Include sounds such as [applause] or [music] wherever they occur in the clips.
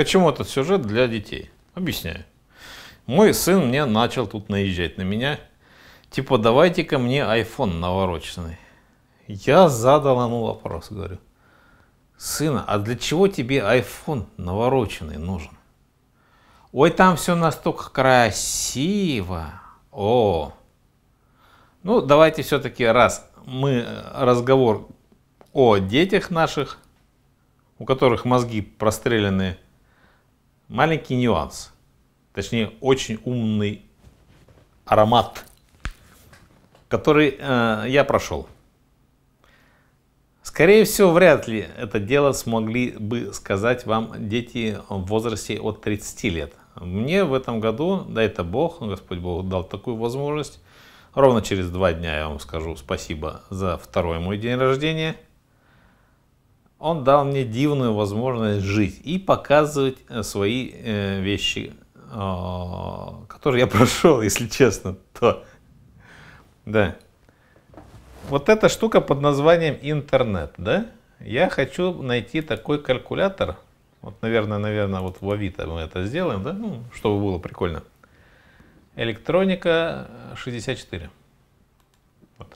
Почему этот сюжет для детей? Объясняю. Мой сын мне начал тут наезжать на меня. Типа, давайте-ка мне iPhone навороченный. Я задал ему вопрос, говорю. Сына, а для чего тебе iPhone навороченный нужен? Ой, там все настолько красиво. О, ну давайте все-таки раз мы э, разговор о детях наших, у которых мозги прострелены маленький нюанс, точнее очень умный аромат, который э, я прошел. Скорее всего, вряд ли это дело смогли бы сказать вам дети в возрасте от 30 лет. Мне в этом году, да это Бог, Господь Бог дал такую возможность. Ровно через два дня я вам скажу спасибо за второй мой день рождения – он дал мне дивную возможность жить и показывать э, свои э, вещи, а, которые я [laughs] прошел, если честно, то. Да. Вот эта штука под названием интернет, да? Я хочу найти такой калькулятор. Вот, наверное, наверное, вот в Авито мы это сделаем, да? Ну, чтобы было прикольно. Электроника 64. Вот.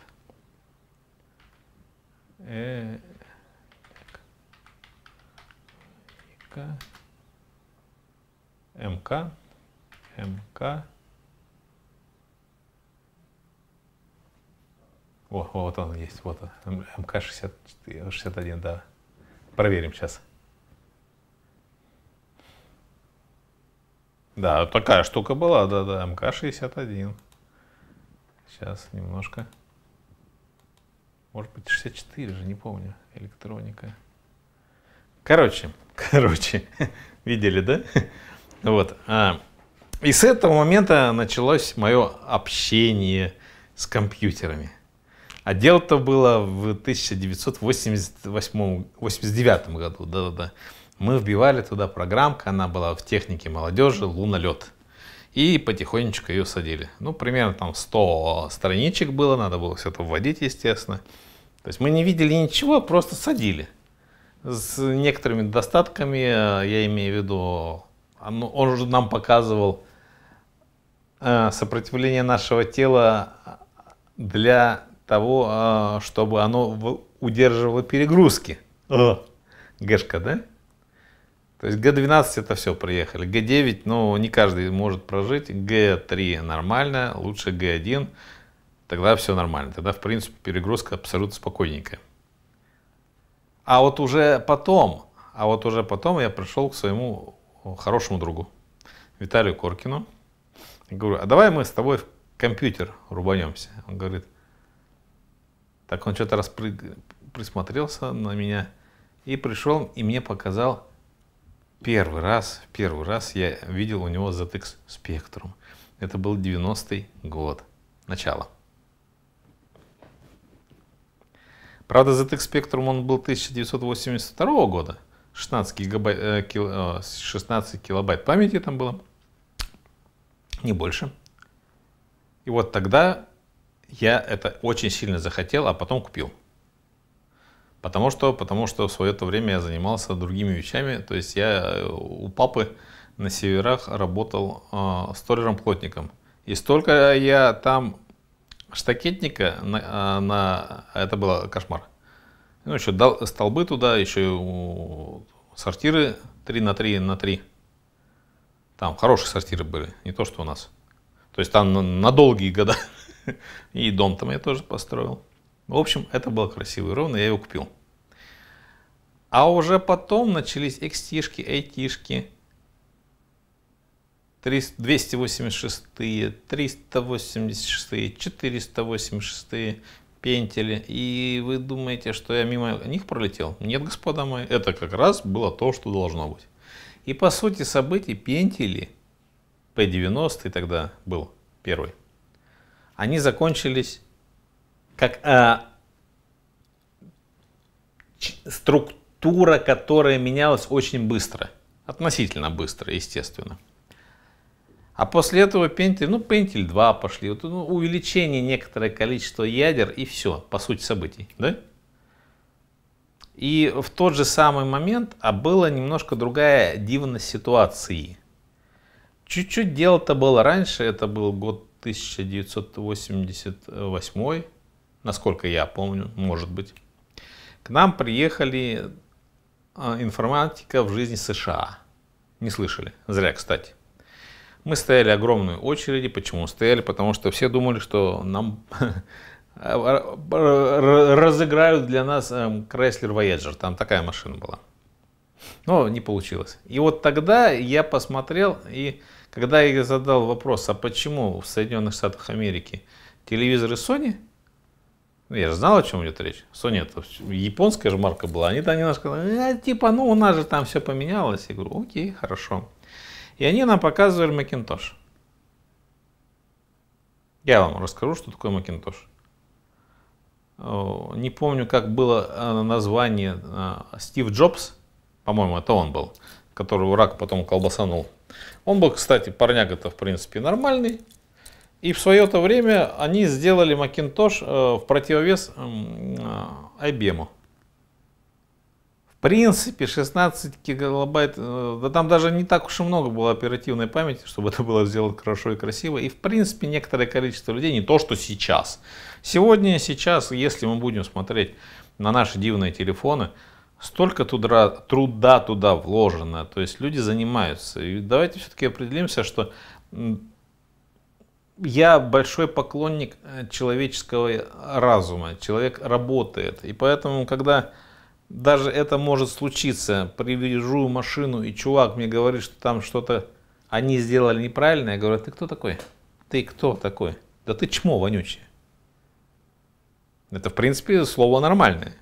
Э, точка МК, МК. О, вот он есть, вот он, МК-61, 60, да. Проверим сейчас. Да, такая штука была, да-да, МК-61. Сейчас немножко. Может быть, 64 же, не помню. Электроника. Короче, [laughs] короче, видели, да? Вот. А, и с этого момента началось мое общение с компьютерами. А дело-то было в 1989 году, да-да-да. Мы вбивали туда программка, она была в технике молодежи «Лунолет». И потихонечку ее садили. Ну, примерно там 100 страничек было, надо было все это вводить, естественно. То есть мы не видели ничего, просто садили с некоторыми достатками, э, я имею в виду, он, он же нам показывал э, сопротивление нашего тела э, для того, чтобы оно удерживало перегрузки. О. Гэшка, да? То есть Г12 это все приехали. Г9, ну, не каждый может прожить. Г3 нормально, лучше Г1. Тогда все нормально. Тогда, в принципе, перегрузка абсолютно спокойненькая. А вот уже потом, а вот уже потом я пришел к своему хорошему другу, Виталию Коркину. И говорю, а давай мы с тобой в компьютер рубанемся. Он говорит, так он что-то раз присмотрелся на меня и пришел и мне показал первый раз, первый раз я видел у него ZX Spectrum. Это был 90-й год, начало. Правда, ZX Spectrum он был 1982 года. 16 гигабайт, 16 э, э, килобайт памяти там было. Не больше. И вот тогда я это очень сильно захотел, а потом купил. Потому что, потому что в свое то время я занимался другими вещами. То есть я э, у папы на северах работал э, сторером-плотником. И столько я там штакетника, на, а, на, это было кошмар. Ну, еще дал, столбы туда, еще сортиры 3 на 3 на 3. Там хорошие сортиры были, не то, что у нас. То есть там на, на долгие года. [laughs] И дом там я тоже построил. В общем, это было красиво и ровно, я его купил. А уже потом начались экстишки, эйтишки. 286, 386, 486 пентели. И вы думаете, что я мимо них пролетел? Нет, господа мои, это как раз было то, что должно быть. И по сути событий пентили, P90 тогда был первый, они закончились как а, структура, которая менялась очень быстро. Относительно быстро, естественно. А после этого пентель, ну, пентель 2 пошли. Вот, ну, увеличение некоторое количество ядер и все, по сути событий. Да? И в тот же самый момент, а была немножко другая дивность ситуации. Чуть-чуть дело-то было раньше, это был год 1988, насколько я помню, может быть. К нам приехали а, информатика в жизни США. Не слышали, зря, кстати. Мы стояли огромные очереди. Почему стояли? Потому что все думали, что нам [laughs] разыграют для нас эм, Chrysler Voyager. Там такая машина была. Но не получилось. И вот тогда я посмотрел, и когда я задал вопрос, а почему в Соединенных Штатах Америки телевизоры Sony, ну, я же знал, о чем идет речь. Sony это японская же марка была. Они-то немножко сказали, а, типа, ну у нас же там все поменялось. Я говорю, окей, хорошо. И они нам показывали Макинтош. Я вам расскажу, что такое Макинтош. Э, не помню, как было э, название э, Стив Джобс, по-моему, это он был, которого рак потом колбасанул. Он был, кстати, парняга-то, в принципе, нормальный. И в свое-то время они сделали Макинтош в противовес IBM. -у принципе, 16 гигабайт, э, да там даже не так уж и много было оперативной памяти, чтобы это было сделано хорошо и красиво. И, в принципе, некоторое количество людей, не то, что сейчас. Сегодня, сейчас, если мы будем смотреть на наши дивные телефоны, столько туда, труда туда вложено, то есть люди занимаются. И давайте все-таки определимся, что я большой поклонник э, человеческого разума, человек работает. И поэтому, когда даже это может случиться. Привяжу машину, и чувак мне говорит, что там что-то они сделали неправильно. Я говорю, «А ты кто такой? Ты кто такой? Да ты чмо вонючее. Это, в принципе, слово нормальное.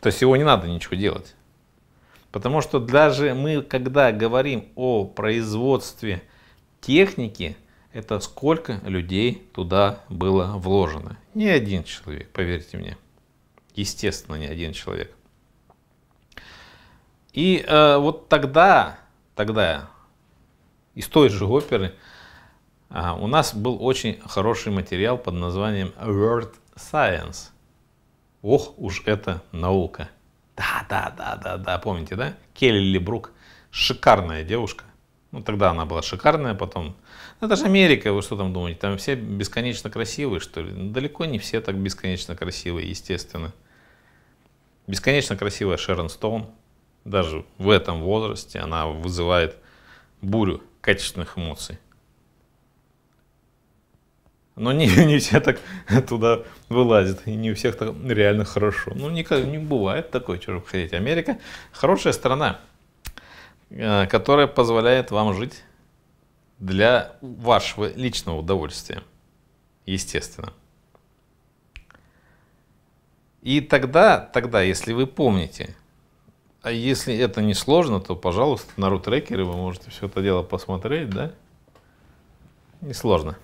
То есть его не надо ничего делать. Потому что даже мы, когда говорим о производстве техники, это сколько людей туда было вложено. Не один человек, поверьте мне естественно, не один человек. И э, вот тогда, тогда из той же оперы э, у нас был очень хороший материал под названием World Science. Ох уж это наука. Да, да, да, да, да, помните, да? Келли Лебрук, шикарная девушка. Ну, тогда она была шикарная, потом... Ну, это же Америка, вы что там думаете? Там все бесконечно красивые, что ли? Ну, далеко не все так бесконечно красивые, естественно. Бесконечно красивая Шерон Стоун, даже в этом возрасте, она вызывает бурю качественных эмоций. Но не, [laughs] не все так туда вылазит, и не у всех так реально хорошо. Ну, никак не бывает такой, чего хотите. Америка хорошая страна, э, которая позволяет вам жить для вашего личного удовольствия, естественно. И тогда, тогда, если вы помните, а если это не сложно, то, пожалуйста, на рутрекере вы можете все это дело посмотреть, да? Несложно.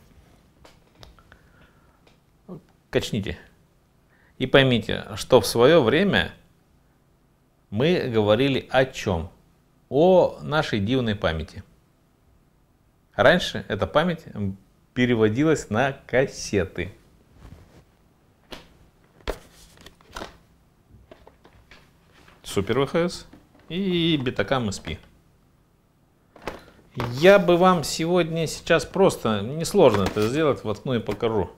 Качните. И поймите, что в свое время мы говорили о чем? О нашей дивной памяти. Раньше эта память переводилась на кассеты. Супер ВХС и Битакам СП. Я бы вам сегодня сейчас просто, несложно это сделать, воткну и покажу,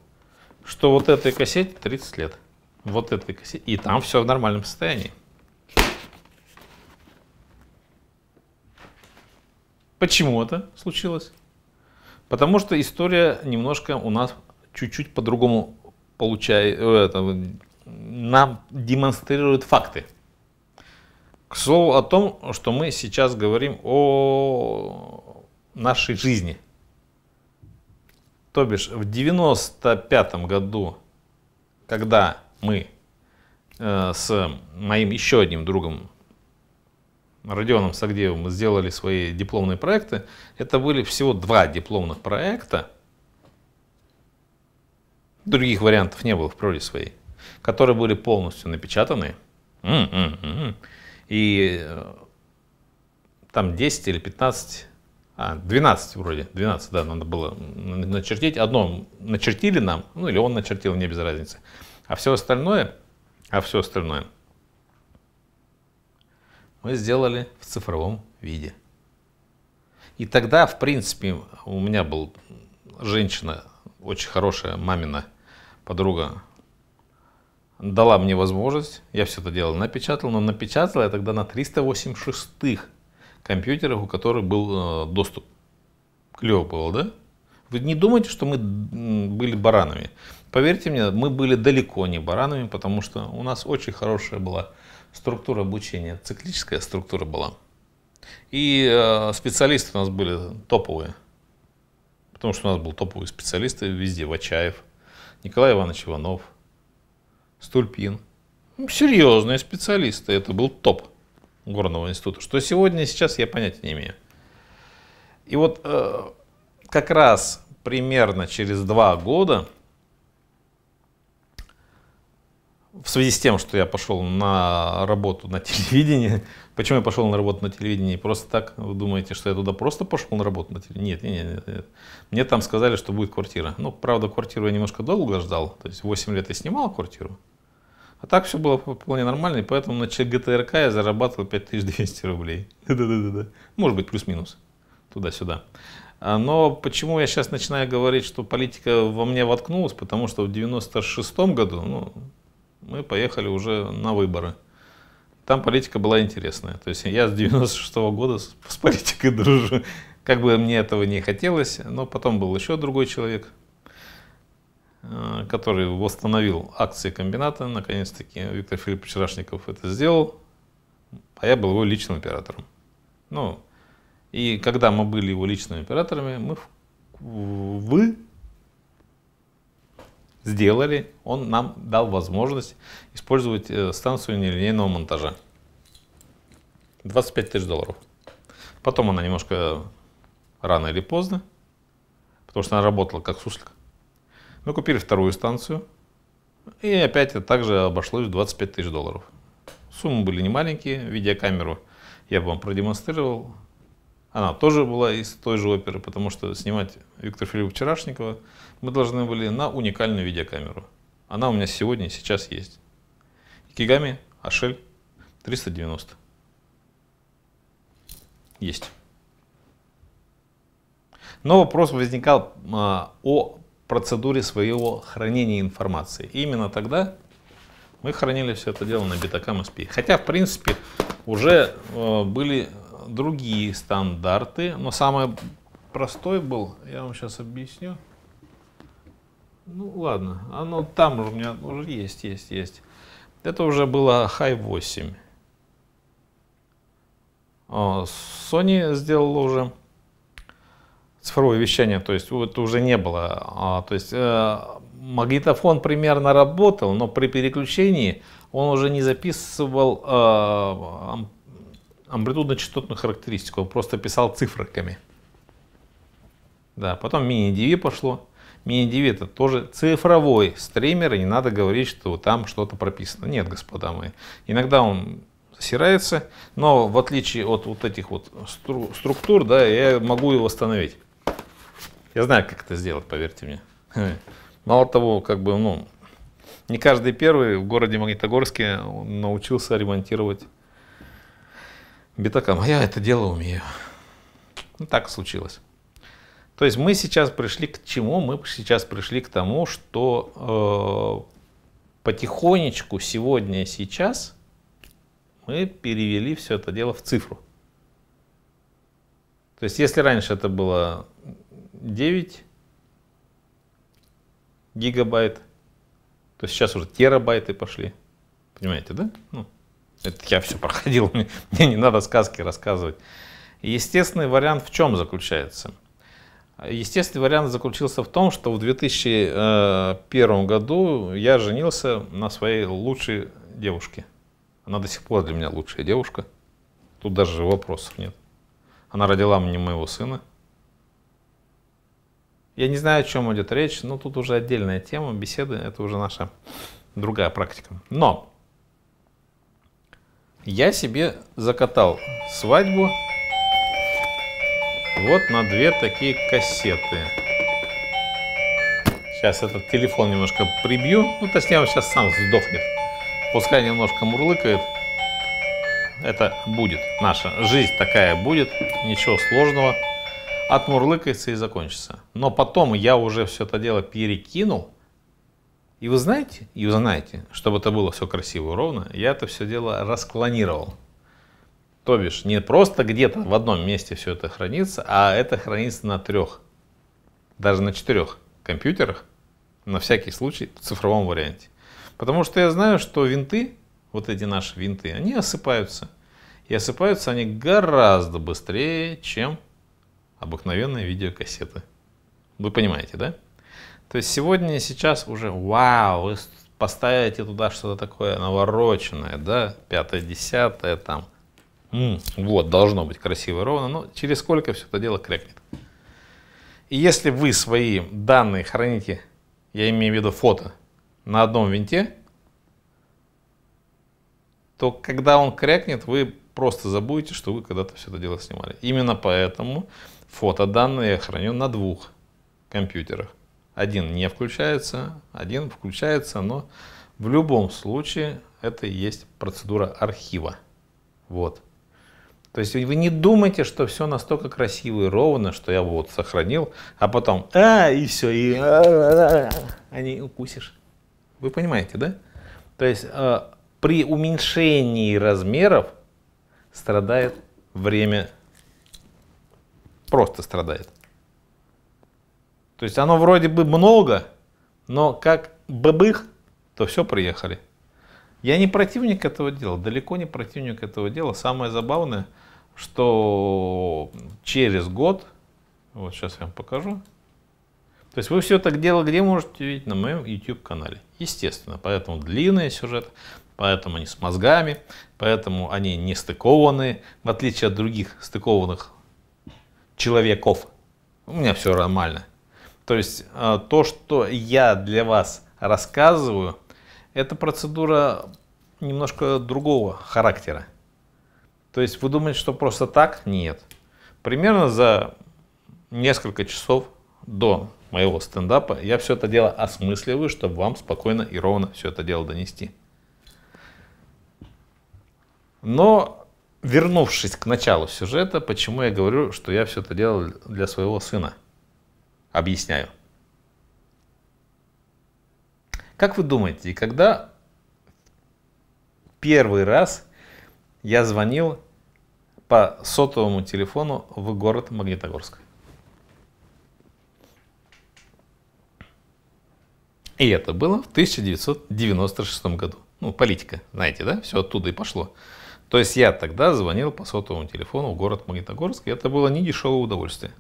что вот этой кассете 30 лет. Вот этой кассете. И там все в нормальном состоянии. Почему это случилось? Потому что история немножко у нас чуть-чуть по-другому получает, э, это, нам демонстрирует факты. К слову о том, что мы сейчас говорим о нашей жизни. То бишь, в 95-м году, когда мы э, с моим еще одним другом Родионом Сагдеевым сделали свои дипломные проекты, это были всего два дипломных проекта, других вариантов не было в природе своей, которые были полностью напечатаны. М -м -м и э, там 10 или 15, а, 12 вроде, 12, да, надо было начертить. Одно начертили нам, ну или он начертил, мне без разницы. А все остальное, а все остальное мы сделали в цифровом виде. И тогда, в принципе, у меня был женщина, очень хорошая мамина подруга дала мне возможность, я все это дело напечатал, но напечатал я тогда на 308 шестых компьютерах, у которых был э, доступ. Клево было, да? Вы не думайте, что мы были баранами. Поверьте мне, мы были далеко не баранами, потому что у нас очень хорошая была структура обучения, циклическая структура была. И э, специалисты у нас были топовые. Потому что у нас был топовый специалист везде. Вачаев, Николай Иванович Иванов – Стульпин. Серьезные специалисты. Это был топ горного института. Что сегодня, сейчас я понятия не имею. И вот э, как раз примерно через два года в связи с тем, что я пошел на работу на телевидении, [laughs] почему я пошел на работу на телевидении? Просто так вы думаете, что я туда просто пошел на работу на телевидении? Нет, нет, нет, нет. Мне там сказали, что будет квартира. Ну, правда, квартиру я немножко долго ждал, то есть 8 лет я снимал квартиру. А так все было вполне нормально, и поэтому на ЧГТРК я зарабатывал 5200 рублей. [laughs] Да-да-да. да. Может быть, плюс-минус. Туда-сюда. А, но почему я сейчас начинаю говорить, что политика во мне воткнулась? Потому что в 96 году, ну, мы поехали уже на выборы. Там политика была интересная. То есть я с 96 -го года с политикой дружу. Как бы мне этого не хотелось, но потом был еще другой человек, э, который восстановил акции комбината. Наконец-таки Виктор Филиппович Рашников это сделал, а я был его личным оператором. Ну, и когда мы были его личными операторами, мы в, в сделали, он нам дал возможность использовать э, станцию нелинейного монтажа. 25 тысяч долларов. Потом она немножко рано или поздно, потому что она работала как суслик. Мы купили вторую станцию, и опять это также обошлось в 25 тысяч долларов. Суммы были немаленькие, видеокамеру я вам продемонстрировал, она тоже была из той же оперы, потому что снимать Виктор Филипп Вчерашникова мы должны были на уникальную видеокамеру. Она у меня сегодня и сейчас есть. Кигами Ашель 390. Есть. Но вопрос возникал а, о процедуре своего хранения информации. И именно тогда мы хранили все это дело на Betacam SP. Хотя, в принципе, уже э, были другие стандарты, но самый простой был, я вам сейчас объясню. Ну ладно, оно там у меня уже есть, есть, есть. Это уже было High 8. Sony сделала уже цифровое вещание, то есть это уже не было. А, то есть э, магнитофон примерно работал, но при переключении он уже не записывал э, амплитудно-частотную характеристику, он просто писал цифрками. Да, потом мини-DV пошло. Мини-DV это тоже цифровой стример, и не надо говорить, что там что-то прописано. Нет, господа мои. Иногда он стирается, но в отличие от вот этих вот стру структур, да, я могу его восстановить. Я знаю, как это сделать, поверьте мне. Мало того, как бы, ну, не каждый первый в городе Магнитогорске научился ремонтировать Битакам, а я это дело умею. Ну, так случилось. То есть мы сейчас пришли к чему? Мы сейчас пришли к тому, что э, потихонечку сегодня и сейчас мы перевели все это дело в цифру. То есть если раньше это было 9 гигабайт, то сейчас уже терабайты пошли. Понимаете, да? Ну, это я все проходил, мне, мне не надо сказки рассказывать. Естественный вариант в чем заключается? Естественный вариант заключился в том, что в 2001 э, году я женился на своей лучшей девушке. Она до сих пор для меня лучшая девушка. Тут даже вопросов нет. Она родила мне моего сына. Я не знаю, о чем идет речь, но тут уже отдельная тема, беседы, это уже наша другая практика. Но я себе закатал свадьбу вот на две такие кассеты. Сейчас этот телефон немножко прибью. Ну, точнее, он сейчас сам сдохнет. Пускай немножко мурлыкает. Это будет. Наша жизнь такая будет. Ничего сложного. Отмурлыкается и закончится. Но потом я уже все это дело перекинул и вы знаете, и вы знаете, чтобы это было все красиво и ровно, я это все дело расклонировал. То бишь, не просто где-то в одном месте все это хранится, а это хранится на трех, даже на четырех компьютерах, на всякий случай в цифровом варианте. Потому что я знаю, что винты, вот эти наши винты, они осыпаются. И осыпаются они гораздо быстрее, чем обыкновенные видеокассеты. Вы понимаете, да? То есть сегодня и сейчас уже вау, вы поставите туда что-то такое навороченное, да, пятое, десятое там. М-м, вот, должно быть красиво и ровно, но через сколько все это дело крякнет. И если вы свои данные храните, я имею в виду фото, на одном винте, то когда он крякнет, вы просто забудете, что вы когда-то все это дело снимали. Именно поэтому фотоданные я храню на двух компьютерах один не включается, один включается, но в любом случае это и есть процедура архива. Вот. То есть вы не думайте, что все настолько красиво и ровно, что я вот сохранил, а потом а и все, и они а, а, а, укусишь. Вы понимаете, да? То есть э, при уменьшении размеров страдает время, просто страдает. То есть оно вроде бы много, но как бабых, то все приехали. Я не противник этого дела, далеко не противник этого дела. Самое забавное, что через год, вот сейчас я вам покажу, то есть вы все так дело где можете видеть? На моем YouTube-канале. Естественно, поэтому длинный сюжет, поэтому они с мозгами, поэтому они не стыкованные, в отличие от других стыкованных человеков. У меня все нормально. То есть а, то, что я для вас рассказываю, это процедура немножко другого характера. То есть вы думаете, что просто так? Нет. Примерно за несколько часов до моего стендапа я все это дело осмысливаю, чтобы вам спокойно и ровно все это дело донести. Но вернувшись к началу сюжета, почему я говорю, что я все это делал для своего сына – Объясняю. Как вы думаете, когда первый раз я звонил по сотовому телефону в город Магнитогорск? И это было в 1996 году. Ну, политика, знаете, да? Все оттуда и пошло. То есть я тогда звонил по сотовому телефону в город Магнитогорск, и это было не дешевое удовольствие.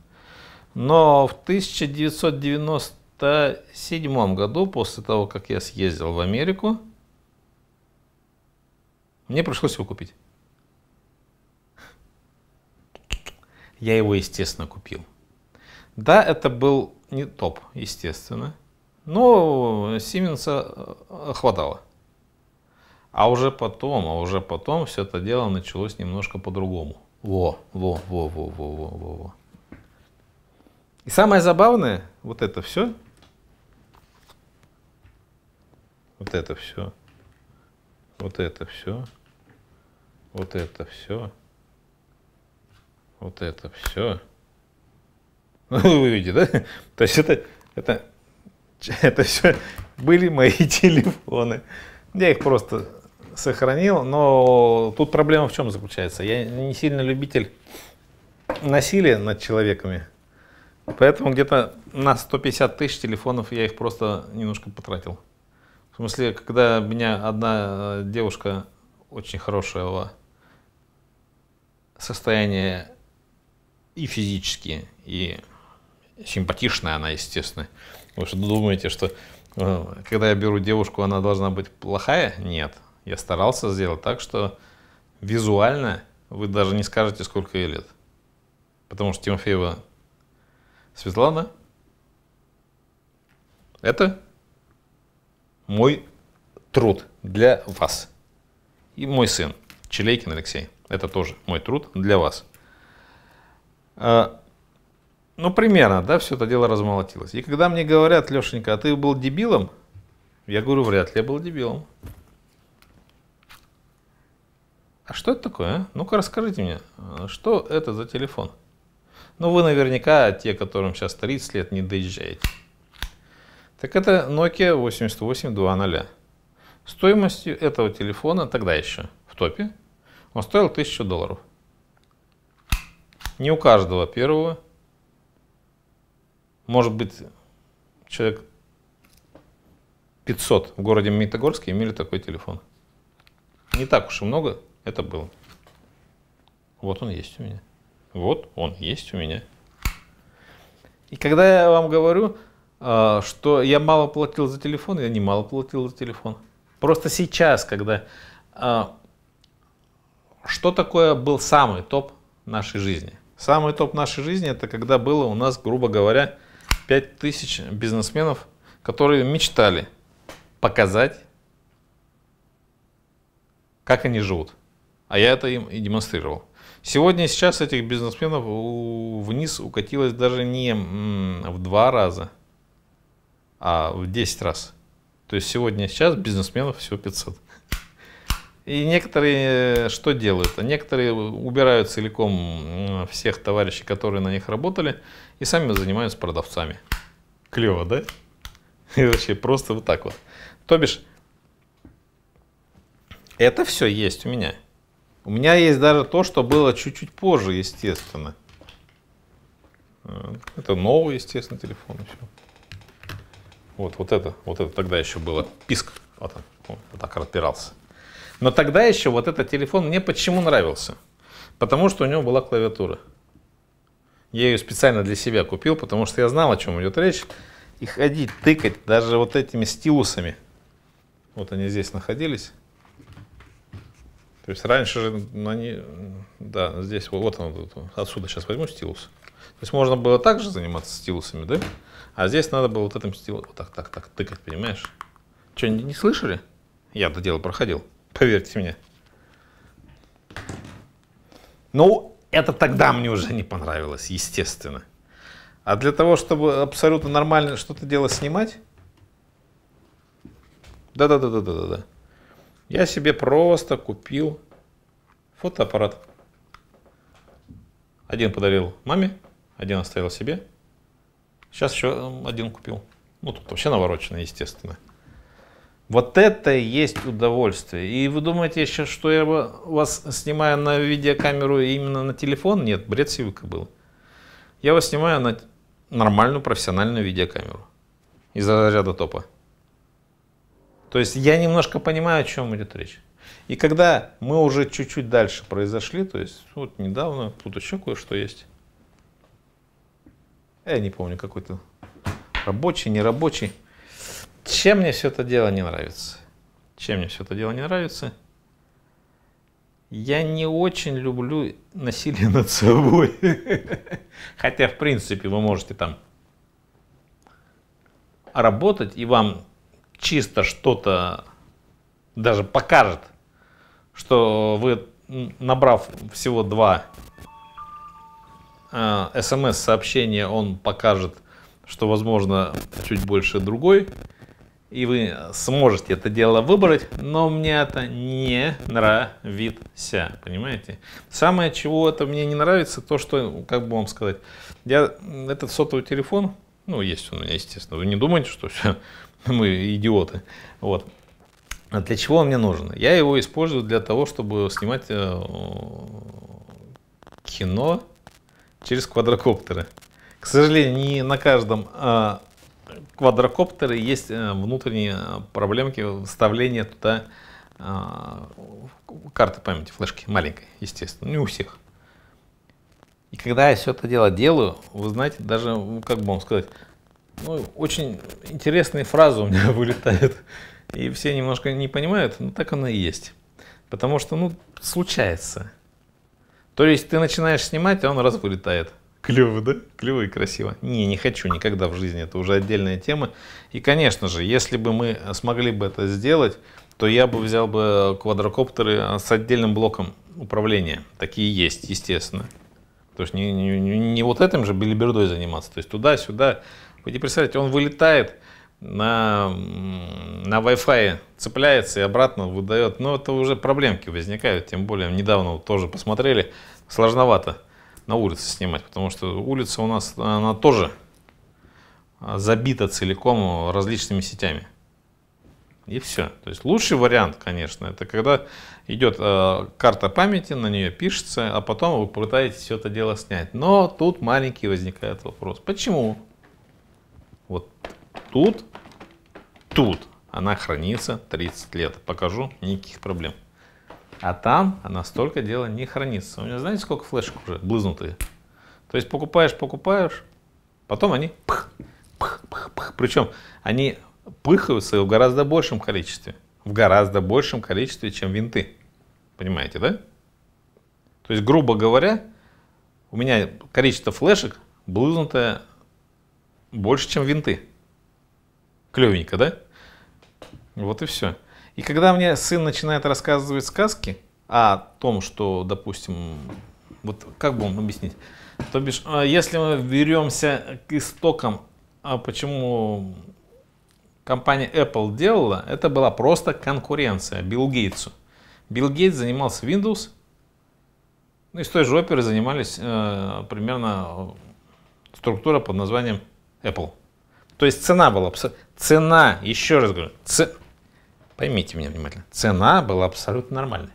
Но в 1997 году, после того, как я съездил в Америку, мне пришлось его купить. Я его, естественно, купил. Да, это был не топ, естественно, но Сименса э, хватало. А уже потом, а уже потом все это дело началось немножко по-другому. Во, во, во, во, во, во, во, во. И самое забавное, вот это все, вот это все, вот это все, вот это все, вот это все. [laughs] Ну, вы видите, да? [laughs] То есть это, это, [laughs] это все были мои телефоны. Я их просто сохранил, но тут проблема в чем заключается? Я не сильно любитель насилия над человеками. Поэтому где-то на 150 тысяч телефонов я их просто немножко потратил. В смысле, когда меня одна э, девушка очень хорошего состояния и физически, и симпатичная она, естественно. Вы что думаете, что э, когда я беру девушку, она должна быть плохая? Нет. Я старался сделать так, что визуально вы даже не скажете, сколько ей лет. Потому что Тимофеева Светлана, это мой труд для вас. И мой сын, Челейкин Алексей, это тоже мой труд для вас. А, ну, примерно, да, все это дело размолотилось. И когда мне говорят, Лешенька, а ты был дебилом? Я говорю, вряд ли я был дебилом. А что это такое? А? Ну-ка расскажите мне, а, что это за телефон? Но ну, вы наверняка, те, которым сейчас 30 лет, не доезжаете. Так это Nokia 8820. Стоимостью этого телефона тогда еще в топе он стоил 1000 долларов. Не у каждого первого. Может быть, человек 500 в городе Митогорске имели такой телефон. Не так уж и много это было. Вот он есть у меня. Вот он есть у меня. И когда я вам говорю, а, что я мало платил за телефон, я не мало платил за телефон. Просто сейчас, когда... А, что такое был самый топ нашей жизни? Самый топ нашей жизни, это когда было у нас, грубо говоря, 5000 бизнесменов, которые мечтали показать, как они живут. А я это им и демонстрировал. Сегодня сейчас этих бизнесменов вниз укатилось даже не в два раза, а в 10 раз. То есть сегодня сейчас бизнесменов всего 500. И некоторые э, что делают? А Некоторые убирают целиком всех товарищей, которые на них работали, и сами занимаются продавцами. Клево, да? И вообще просто вот так вот. То бишь, это все есть у меня. У меня есть даже то, что было чуть-чуть позже, естественно. Э, это новый, естественно, телефон еще. Вот, вот это, вот это тогда еще было. Писк. Вот он, вот так отпирался. Но тогда еще вот этот телефон мне почему нравился? Потому что у него была клавиатура. Я ее специально для себя купил, потому что я знал, о чем идет речь. И ходить, тыкать даже вот этими стилусами. Вот они здесь находились. То есть раньше же на не... Да, здесь вот вот он, вот, отсюда сейчас возьму стилус. То есть можно было также заниматься стилусами, да? А здесь надо было вот этим стилусом вот так, так, так тыкать, понимаешь? Что, не, не слышали? Я это дело проходил, поверьте мне. Ну, это тогда мне уже не понравилось, естественно. А для того, чтобы абсолютно нормально что-то дело снимать, да-да-да-да-да-да. Я себе просто купил фотоаппарат. Один подарил маме, один оставил себе. Сейчас еще один купил. Ну, тут вообще наворочено, естественно. Вот это и есть удовольствие. И вы думаете сейчас, что я вас снимаю на видеокамеру именно на телефон? Нет, бред сивка был. Я вас снимаю на нормальную профессиональную видеокамеру из разряда топа. То есть я немножко понимаю, о чем идет речь. И когда мы уже чуть-чуть дальше произошли, то есть вот недавно, тут еще кое-что есть. Я не помню, какой-то рабочий, нерабочий. Чем мне все это дело не нравится? Чем мне все это дело не нравится? Я не очень люблю насилие над собой. [laughs] Хотя, в принципе, вы можете там работать, и вам чисто что-то даже покажет, что вы, набрав всего два э, смс-сообщения, он покажет, что, возможно, чуть больше другой, и вы сможете это дело выбрать, но мне это не нравится, понимаете? Самое, чего это мне не нравится, то, что, как бы вам сказать, я этот сотовый телефон, ну, есть он у меня, естественно, вы не думаете, что все, [laughs] мы идиоты. Вот. А для чего он мне нужен? Я его использую для того, чтобы снимать э, кино через квадрокоптеры. К сожалению, не на каждом а, квадрокоптере есть э, внутренние проблемки вставления туда а, карты памяти, флешки, маленькой, естественно, не у всех. И когда я все это дело делаю, вы знаете, даже, как бы вам сказать, ну, очень интересные фразы у меня [laughs] вылетают. И все немножко не понимают, но так оно и есть. Потому что, ну, случается. То есть ты начинаешь снимать, а он раз вылетает. Клево, да? Клево и красиво. Не, не хочу никогда в жизни, это уже отдельная тема. И, конечно же, если бы мы смогли бы это сделать, то я бы взял бы квадрокоптеры с отдельным блоком управления. Такие есть, естественно. То есть не, не, не вот этим же билибердой заниматься. То есть туда-сюда вы не представляете, он вылетает на, на Wi-Fi, цепляется и обратно выдает. Но это уже проблемки возникают, тем более недавно тоже посмотрели, сложновато на улице снимать, потому что улица у нас, она тоже а, забита целиком различными сетями. И все. То есть лучший вариант, конечно, это когда идет э, а, карта памяти, на нее пишется, а потом вы пытаетесь все это дело снять. Но тут маленький возникает вопрос. Почему вот тут, тут она хранится 30 лет. Покажу, никаких проблем. А там она столько дела не хранится. У меня знаете, сколько флешек уже блызнутые? То есть покупаешь, покупаешь, потом они пх, пх, пх, пх. Причем они пыхаются в гораздо большем количестве. В гораздо большем количестве, чем винты. Понимаете, да? То есть, грубо говоря, у меня количество флешек блызнутое больше, чем винты. Клевенько, да? Вот и все. И когда мне сын начинает рассказывать сказки о том, что, допустим, вот как бы вам объяснить? То бишь, а, если мы веремся к истокам, а почему компания Apple делала, это была просто конкуренция Билл Гейтсу. Билл Гейтс занимался Windows, ну и с той же оперы занимались э, примерно э, структура под названием Apple. То есть цена была Цена, еще раз говорю, ц... поймите меня внимательно, цена была абсолютно нормальной.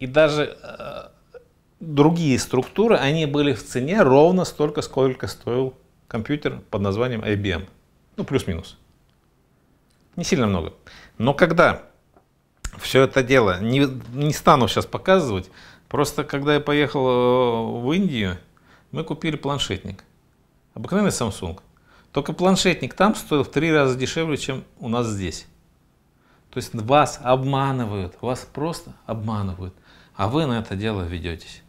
И даже э, другие структуры, они были в цене ровно столько, сколько стоил компьютер под названием IBM. Ну, плюс-минус. Не сильно много. Но когда все это дело, не, не стану сейчас показывать, просто когда я поехал э, в Индию, мы купили планшетник. Обыкновенный Samsung. Только планшетник там стоил в три раза дешевле, чем у нас здесь. То есть вас обманывают, вас просто обманывают, а вы на это дело ведетесь.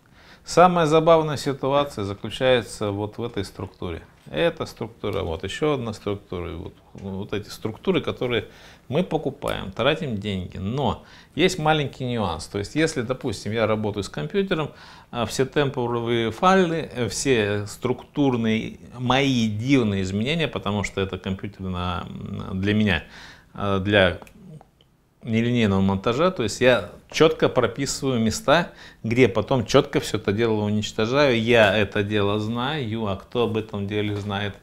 Самая забавная ситуация заключается вот в этой структуре эта структура, вот еще одна структура, вот, ну, вот эти структуры, которые мы покупаем, тратим деньги. Но есть маленький нюанс. То есть, если, допустим, я работаю с компьютером, а, все темповые файлы, э, все структурные мои дивные изменения, потому что это компьютер на, для меня, а, для нелинейного монтажа, то есть я четко прописываю места, где потом четко все это дело уничтожаю. Я это дело знаю, а кто об этом деле знает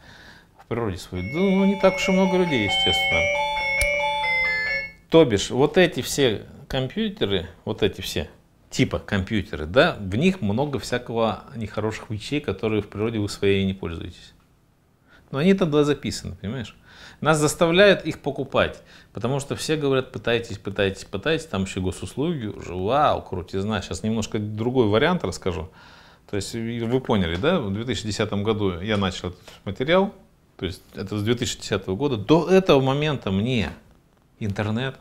в природе своей? Ну, ну, не так уж и много людей, естественно. То бишь, вот эти все компьютеры, вот эти все типа компьютеры, да, в них много всякого нехороших вещей, которые в природе вы своей не пользуетесь. Но они тогда записаны, понимаешь? Нас заставляют их покупать, потому что все говорят, пытайтесь, пытайтесь, пытайтесь, там еще госуслуги, уже вау, крутизна. Сейчас немножко другой вариант расскажу. То есть вы поняли, да, в 2010 году я начал этот материал, то есть это с 2010 года. До этого момента мне интернет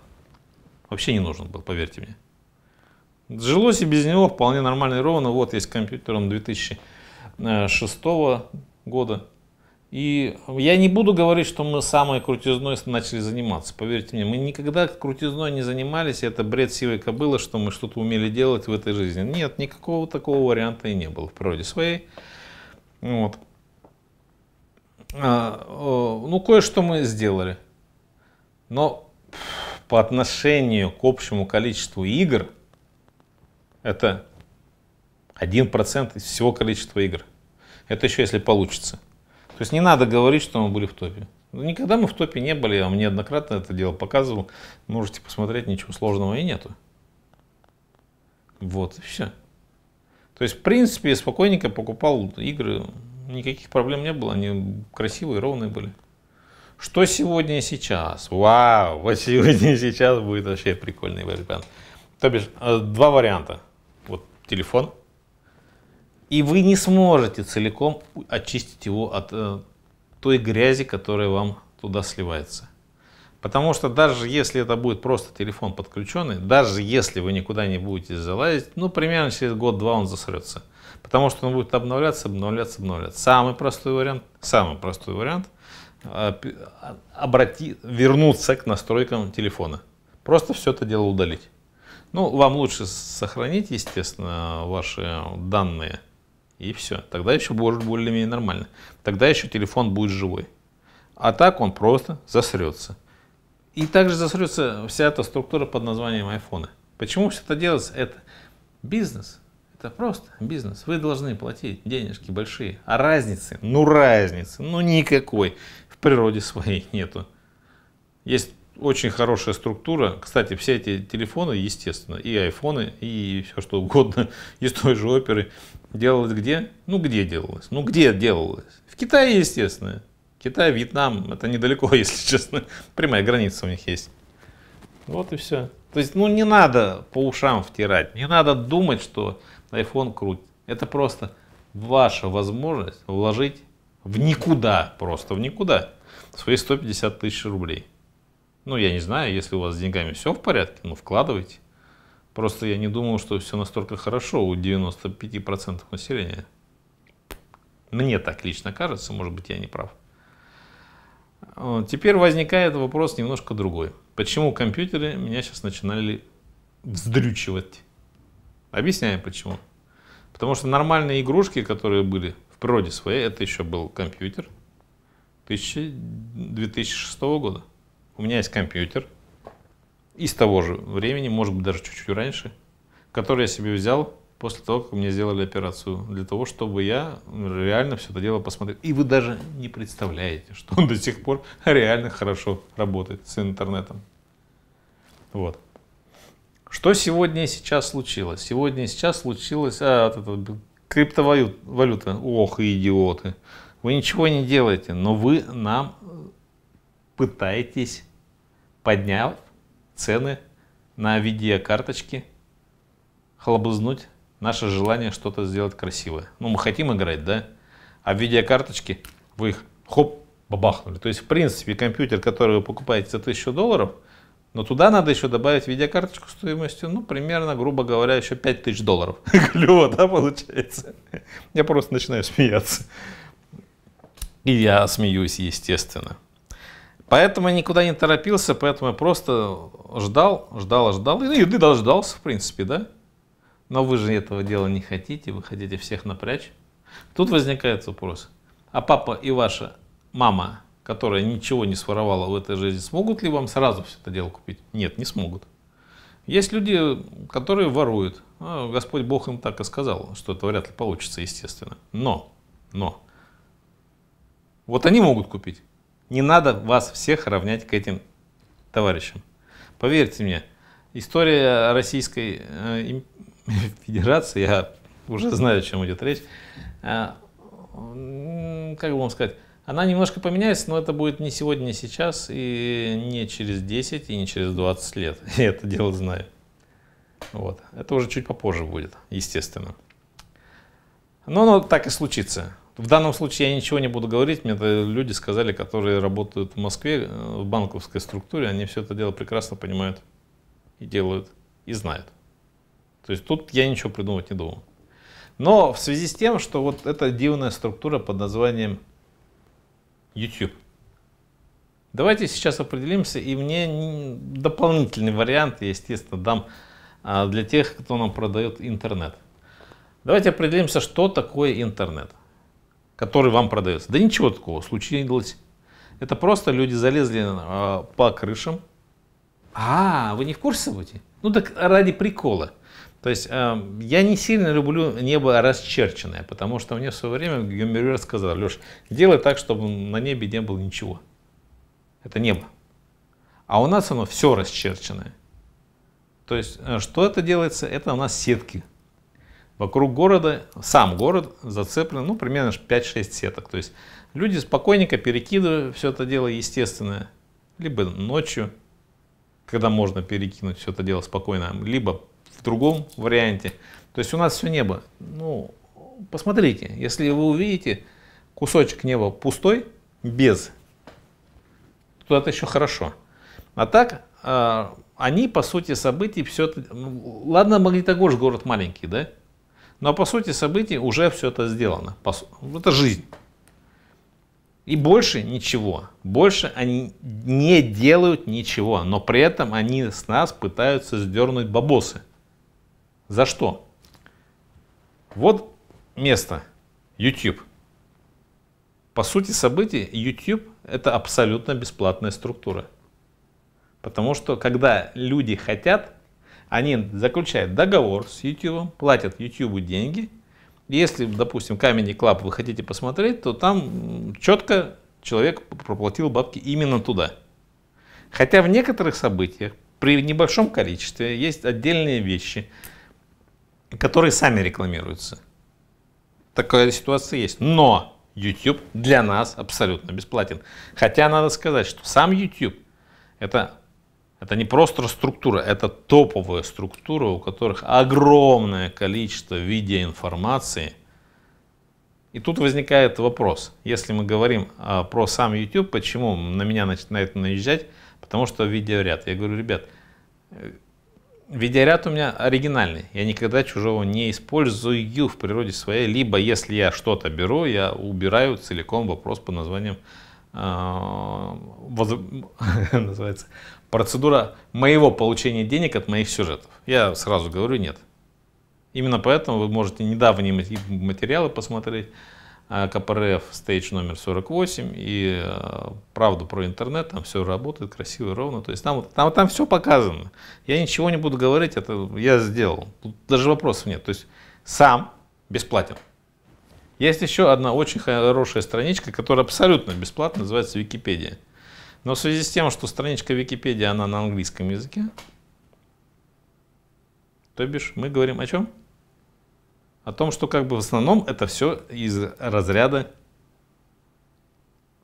вообще не нужен был, поверьте мне. Жилось и без него вполне нормально и ровно. Вот есть компьютер, он 2006 года. И я не буду говорить, что мы самой крутизной начали заниматься. Поверьте мне, мы никогда крутизной не занимались. Это бред сивой кобылы, что мы что-то умели делать в этой жизни. Нет, никакого такого варианта и не было в природе своей. Вот. А, ну, кое-что мы сделали. Но по отношению к общему количеству игр, это 1% из всего количества игр. Это еще если получится. То есть не надо говорить, что мы были в топе. Ну, никогда мы в топе не были, я а вам неоднократно это дело показывал. Можете посмотреть, ничего сложного и нету. Вот, и все. То есть, в принципе, я спокойненько покупал игры, никаких проблем не было, они красивые, ровные были. Что сегодня и сейчас? Вау, [laughs] вот сегодня и сейчас будет вообще прикольный вариант. То бишь, э, два варианта. Вот телефон, и вы не сможете целиком очистить его от э, той грязи, которая вам туда сливается. Потому что даже если это будет просто телефон подключенный, даже если вы никуда не будете залазить, ну, примерно через год-два он засрется. Потому что он будет обновляться, обновляться, обновляться. Самый простой вариант, самый простой вариант а, а, обрати, вернуться к настройкам телефона. Просто все это дело удалить. Ну, вам лучше сохранить, естественно, ваши данные – и все. Тогда еще будет более-менее нормально. Тогда еще телефон будет живой. А так он просто засрется. И также засрется вся эта структура под названием iPhone. Почему все это делается? Это бизнес. Это просто бизнес. Вы должны платить денежки большие. А разницы, ну разницы, ну никакой в природе своей [laughs] нету. Есть очень хорошая структура. Кстати, все эти телефоны, естественно, и айфоны, и все что угодно, [laughs] из той же оперы, Делалось где? Ну где делалось? Ну где делалось? В Китае, естественно. Китай, Вьетнам, это недалеко, [laughs] если честно. Прямая граница у них есть. Вот и все. То есть, ну не надо по ушам втирать, не надо думать, что iPhone крут Это просто ваша возможность вложить в никуда, просто в никуда, свои 150 тысяч рублей. Ну, я не знаю, если у вас с деньгами все в порядке, ну, вкладывайте. Просто я не думал, что все настолько хорошо у 95% населения. Мне так лично кажется, может быть, я не прав. Теперь возникает вопрос немножко другой. Почему компьютеры меня сейчас начинали вздрючивать? Объясняю почему. Потому что нормальные игрушки, которые были в природе своей, это еще был компьютер 2006 года. У меня есть компьютер, из того же времени, может быть, даже чуть-чуть раньше, который я себе взял после того, как мне сделали операцию, для того, чтобы я реально все это дело посмотрел. И вы даже не представляете, что он до сих пор реально хорошо работает с интернетом. Вот. Что сегодня и сейчас случилось? Сегодня и сейчас случилось а, вот это, криптовалюта. Ох, идиоты. Вы ничего не делаете, но вы нам пытаетесь поднять цены на видеокарточки, хлобызнуть наше желание что-то сделать красивое. Ну, мы хотим играть, да? А видеокарточки, вы их хоп, бабахнули. То есть, в принципе, компьютер, который вы покупаете за 1000 долларов, но туда надо еще добавить видеокарточку стоимостью, ну, примерно, грубо говоря, еще 5000 долларов. [laughs] Клево, да, получается? Я просто начинаю смеяться. И я смеюсь, естественно. Поэтому я никуда не торопился, поэтому я просто ждал, ждал, ждал. И еды ну, дождался, в принципе, да? Но вы же этого дела не хотите, вы хотите всех напрячь. Тут возникает вопрос. А папа и ваша мама, которая ничего не своровала в этой жизни, смогут ли вам сразу все это дело купить? Нет, не смогут. Есть люди, которые воруют. А, Господь Бог им так и сказал, что это вряд ли получится, естественно. Но, но, вот они могут купить. Не надо вас всех равнять к этим товарищам. Поверьте мне, история Российской э, [laughs] Федерации, я уже знаю, о чем идет речь, э, как бы вам сказать, она немножко поменяется, но это будет не сегодня, не сейчас, и не через 10, и не через 20 лет. [laughs] Я это дело знаю. Вот. Это уже чуть попозже будет, естественно. Но оно так и случится. В данном случае я ничего не буду говорить, мне это люди сказали, которые работают в Москве, э, в банковской структуре, они все это дело прекрасно понимают и делают, и знают. То есть тут я ничего придумать не думал. Но в связи с тем, что вот эта дивная структура под названием YouTube. Давайте сейчас определимся, и мне дополнительный вариант я, естественно, дам а, для тех, кто нам продает интернет. Давайте определимся, что такое интернет который вам продается. Да ничего такого случилось. Это просто люди залезли э, по крышам. А, вы не в курсе будете? Ну так ради прикола. То есть э, я не сильно люблю небо расчерченное, потому что мне в свое время Гюмерюер сказал, Леш, делай так, чтобы на небе не было ничего. Это небо. А у нас оно все расчерченное. То есть э, что это делается? Это у нас сетки Вокруг города, сам город зацеплен, ну, примерно 5-6 сеток. То есть люди спокойненько перекидывают все это дело естественное. Либо ночью, когда можно перекинуть все это дело спокойно, либо в другом варианте. То есть у нас все небо. Ну, посмотрите, если вы увидите кусочек неба пустой, без, то это еще хорошо. А так, а, они, по сути событий, все это... Ну, ладно, Магнитогорск город маленький, да? Но по сути событий уже все это сделано. Это жизнь. И больше ничего. Больше они не делают ничего. Но при этом они с нас пытаются сдернуть бабосы. За что? Вот место. YouTube. По сути событий, YouTube это абсолютно бесплатная структура. Потому что когда люди хотят, они заключают договор с YouTube, платят YouTube деньги. Если, допустим, Камеди Клаб вы хотите посмотреть, то там четко человек проплатил бабки именно туда. Хотя в некоторых событиях при небольшом количестве есть отдельные вещи, которые сами рекламируются. Такая ситуация есть. Но YouTube для нас абсолютно бесплатен. Хотя надо сказать, что сам YouTube это это не просто структура, это топовые структуры, у которых огромное количество видеоинформации. И тут возникает вопрос, если мы говорим а, про сам YouTube, почему на меня начинает наезжать, потому что видеоряд. Я говорю, ребят, э, видеоряд у меня оригинальный, я никогда чужого не использую в природе своей, либо если я что-то беру, я убираю целиком вопрос по названием э, воз... [laughs] называется, процедура моего получения денег от моих сюжетов. Я сразу говорю нет. Именно поэтому вы можете недавние материалы посмотреть, а, КПРФ стейдж номер 48 и а, правду про интернет, там все работает красиво и ровно, то есть там, там, там все показано. Я ничего не буду говорить, это я сделал, тут даже вопросов нет, то есть сам бесплатен. Есть еще одна очень хорошая страничка, которая абсолютно бесплатна, называется Википедия. Но в связи с тем, что страничка Википедии, она на английском языке, то бишь мы говорим о чем? О том, что как бы в основном это все из разряда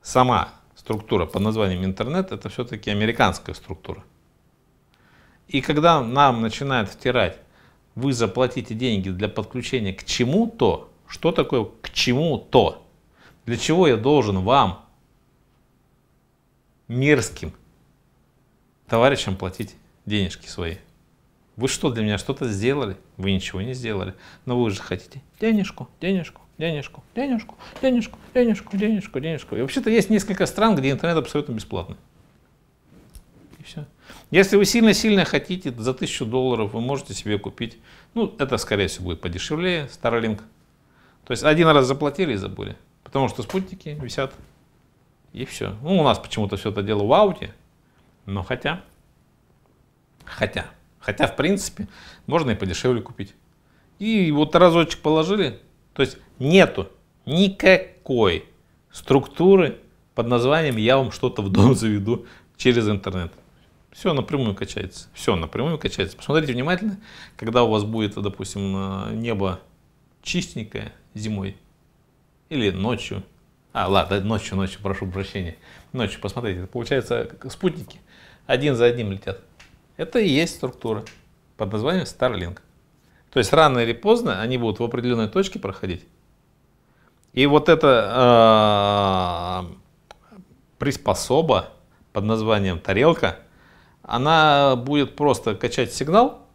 сама структура под названием интернет, это все-таки американская структура. И когда нам начинают втирать, вы заплатите деньги для подключения к чему-то, что такое к чему-то, для чего я должен вам мирским товарищам платить денежки свои. Вы что для меня что-то сделали? Вы ничего не сделали. Но вы же хотите денежку, денежку, денежку, денежку, денежку, денежку, денежку, денежку. И вообще-то есть несколько стран, где интернет абсолютно бесплатный. И все. Если вы сильно-сильно хотите, за тысячу долларов вы можете себе купить, ну, это, скорее всего, будет подешевле, Starlink. То есть один раз заплатили и забыли, потому что спутники висят и все. Ну, у нас почему-то все это дело в ауте, но хотя, хотя, хотя, в принципе, можно и подешевле купить. И вот разочек положили, то есть нету никакой структуры под названием «я вам что-то в дом заведу через интернет». Все напрямую качается. Все напрямую качается. Посмотрите внимательно, когда у вас будет, допустим, э, небо чистенькое зимой или ночью, а, ладно, ночью, ночью, прошу прощения. Ночью, посмотрите, получается, спутники один за одним летят. Это и есть структура под названием Starlink. То есть рано или поздно они будут в определенной точке проходить. И вот эта э, приспособа под названием тарелка, она будет просто качать сигнал.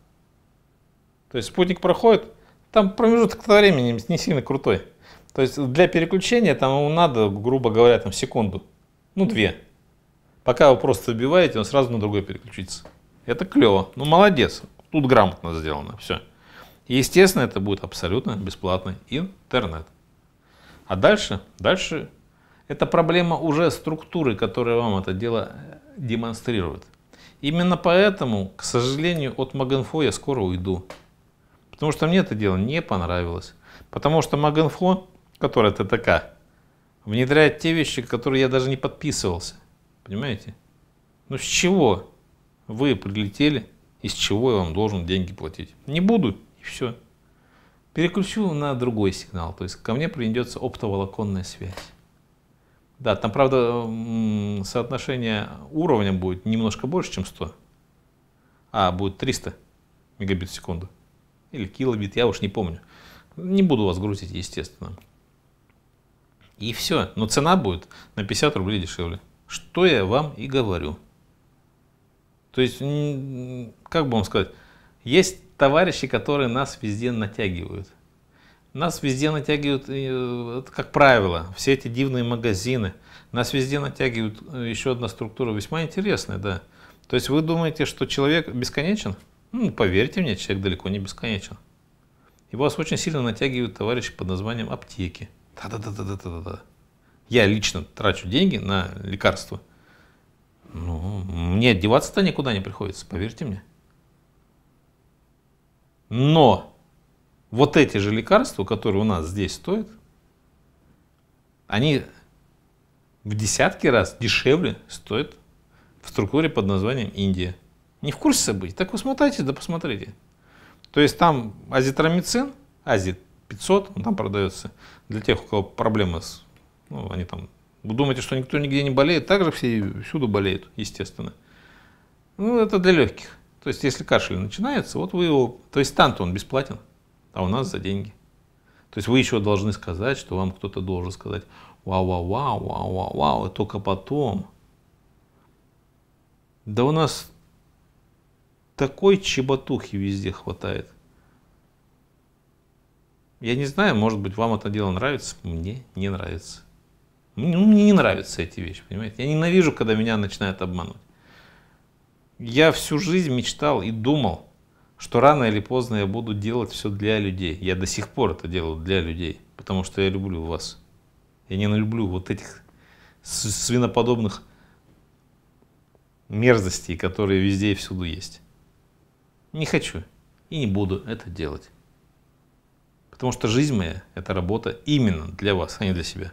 То есть спутник проходит, там промежуток времени не сильно крутой. То есть для переключения там ему надо, грубо говоря, там секунду, ну две. Пока вы просто убиваете, он сразу на другой переключится. Это клево. Ну молодец, тут грамотно сделано, все. Естественно, это будет абсолютно бесплатный интернет. А дальше, дальше это проблема уже структуры, которая вам это дело э, демонстрирует. Именно поэтому, к сожалению, от Магенфо я скоро уйду. Потому что мне это дело не понравилось. Потому что Магенфо которая ТТК, внедряет те вещи, которые я даже не подписывался. Понимаете? Ну с чего вы прилетели, из чего я вам должен деньги платить? Не буду, и все. Переключу на другой сигнал, то есть ко мне придется оптоволоконная связь. Да, там, правда, соотношение уровня будет немножко больше, чем 100, а будет 300 мегабит в секунду или килобит, я уж не помню. Не буду вас грузить, естественно. И все. Но цена будет на 50 рублей дешевле. Что я вам и говорю. То есть, как бы вам сказать, есть товарищи, которые нас везде натягивают. Нас везде натягивают, э, как правило, все эти дивные магазины. Нас везде натягивают э, еще одна структура весьма интересная, да. То есть вы думаете, что человек бесконечен? Ну, поверьте мне, человек далеко не бесконечен. И вас очень сильно натягивают товарищи под названием аптеки. Да-да-да-да-да-да. Я лично трачу деньги на лекарства. Ну, мне одеваться то никуда не приходится, поверьте мне. Но вот эти же лекарства, которые у нас здесь стоят, они в десятки раз дешевле стоят в структуре под названием Индия. Не в курсе событий? Так вы смотрите, да посмотрите. То есть там азитромицин, азит, 500, он там продается. Для тех, у кого проблемы с... Ну, они там... Вы думаете, что никто нигде не болеет? Также все всюду болеют, естественно. Ну, это для легких. То есть, если кашель начинается, вот вы его... То есть, там-то он бесплатен, а у нас за деньги. То есть, вы еще должны сказать, что вам кто-то должен сказать, вау-вау-вау, вау-вау-вау, и только потом. Да у нас такой чеботухи везде хватает. Я не знаю, может быть, вам это дело нравится, мне не нравится. Ну, мне не нравятся эти вещи, понимаете? Я ненавижу, когда меня начинают обманывать. Я всю жизнь мечтал и думал, что рано или поздно я буду делать все для людей. Я до сих пор это делаю для людей, потому что я люблю вас. Я не люблю вот этих свиноподобных мерзостей, которые везде и всюду есть. Не хочу и не буду это делать. Потому что жизнь моя – это работа именно для вас, а не для себя.